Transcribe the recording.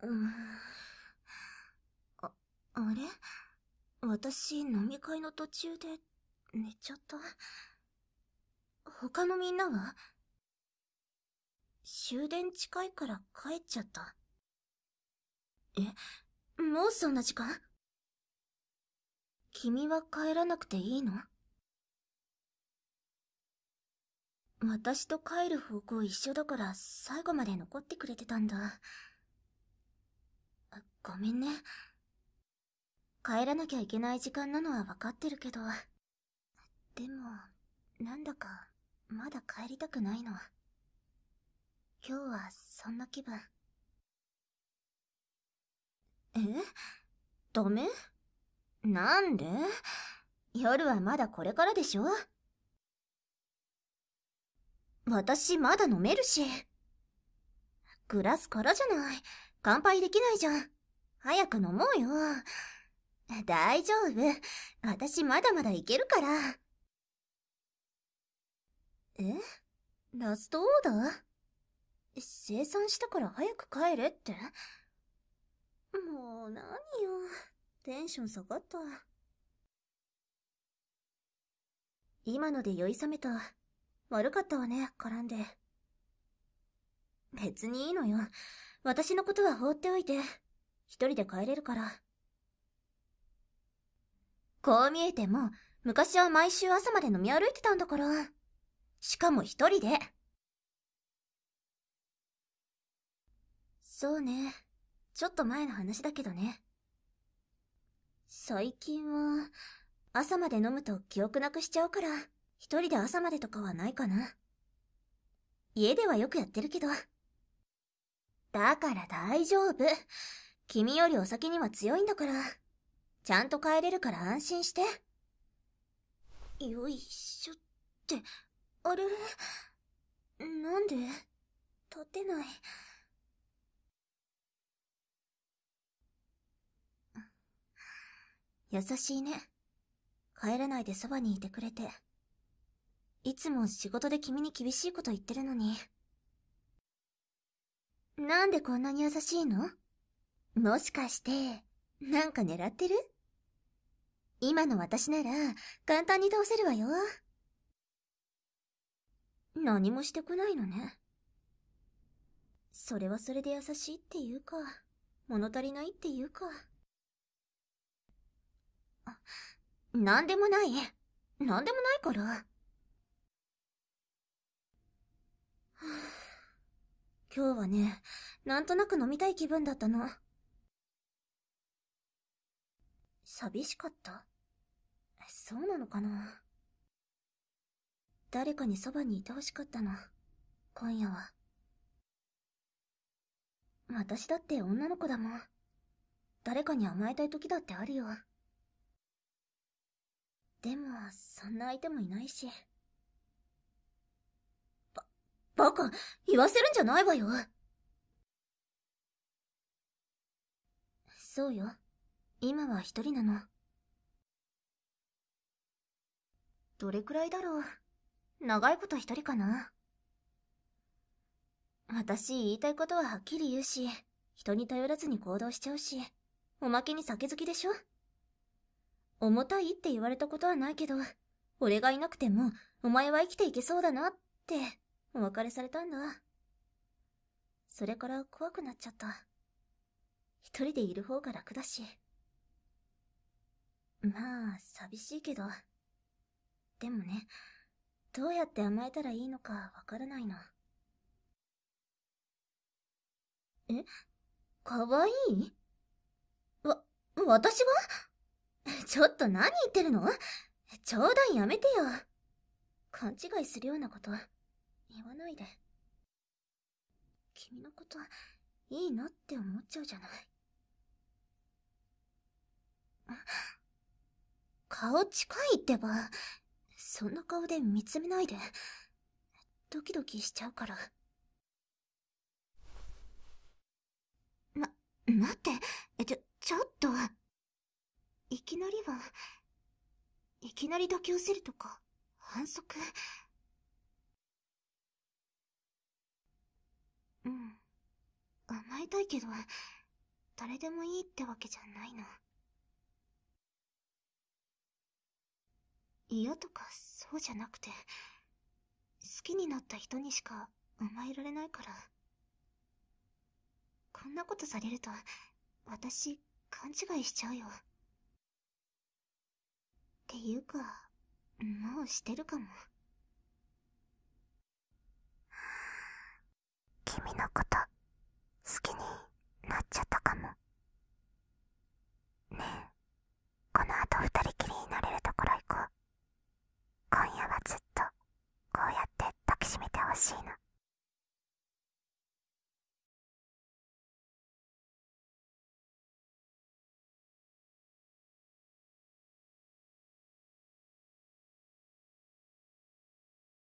うんあ、あれ私、飲み会の途中で、寝ちゃった。他のみんなは終電近いから帰っちゃった。え、もうそんな時間君は帰らなくていいの私と帰る方向一緒だから最後まで残ってくれてたんだ。ごめんね。帰らなきゃいけない時間なのは分かってるけど。でも、なんだか、まだ帰りたくないの。今日はそんな気分。えダメなんで夜はまだこれからでしょ私まだ飲めるし。グラスからじゃない。乾杯できないじゃん。早く飲もうよ。大丈夫。私まだまだいけるから。えラストオーダー生産したから早く帰れってもう何よ。テンション下がった。今ので酔い覚めた。悪かったわね、絡んで。別にいいのよ。私のことは放っておいて。一人で帰れるから。こう見えても、昔は毎週朝まで飲み歩いてたんだから。しかも一人で。そうね。ちょっと前の話だけどね。最近は、朝まで飲むと記憶なくしちゃうから、一人で朝までとかはないかな。家ではよくやってるけど。だから大丈夫。君よりお酒には強いんだから、ちゃんと帰れるから安心して。よいしょって、あれなんで立てない。優しいね。帰らないでそばにいてくれて。いつも仕事で君に厳しいこと言ってるのに。なんでこんなに優しいのもしかして、なんか狙ってる今の私なら、簡単に倒せるわよ。何もしてこないのね。それはそれで優しいっていうか、物足りないっていうか。あ、なんでもない。なんでもないから。今日はね、なんとなく飲みたい気分だったの。寂しかった。そうなのかな誰かにそばにいてほしかったの。今夜は。私だって女の子だもん。誰かに甘えたい時だってあるよ。でも、そんな相手もいないし。バカ言わせるんじゃないわよそうよ。今は一人なの。どれくらいだろう。長いこと一人かな。私言いたいことははっきり言うし、人に頼らずに行動しちゃうし、おまけに酒好きでしょ重たいって言われたことはないけど、俺がいなくても、お前は生きていけそうだなって、お別れされたんだ。それから怖くなっちゃった。一人でいる方が楽だし。まあ、寂しいけど。でもね、どうやって甘えたらいいのかわからないの。えかわいいわ、私がちょっと何言ってるの冗談やめてよ。勘違いするようなこと言わないで。君のこといいなって思っちゃうじゃない。顔近いってば。そんな顔で見つめないで。ドキドキしちゃうから。ま、待って、ちょ、ちょっと。いきなりは、いきなり抱き寄せるとか、反則。うん。甘えたいけど、誰でもいいってわけじゃないの。嫌とかそうじゃなくて、好きになった人にしか甘えられないから。こんなことされると、私、勘違いしちゃうよ。っていうか、もうしてるかも。君のこと、好きになっちゃったかも。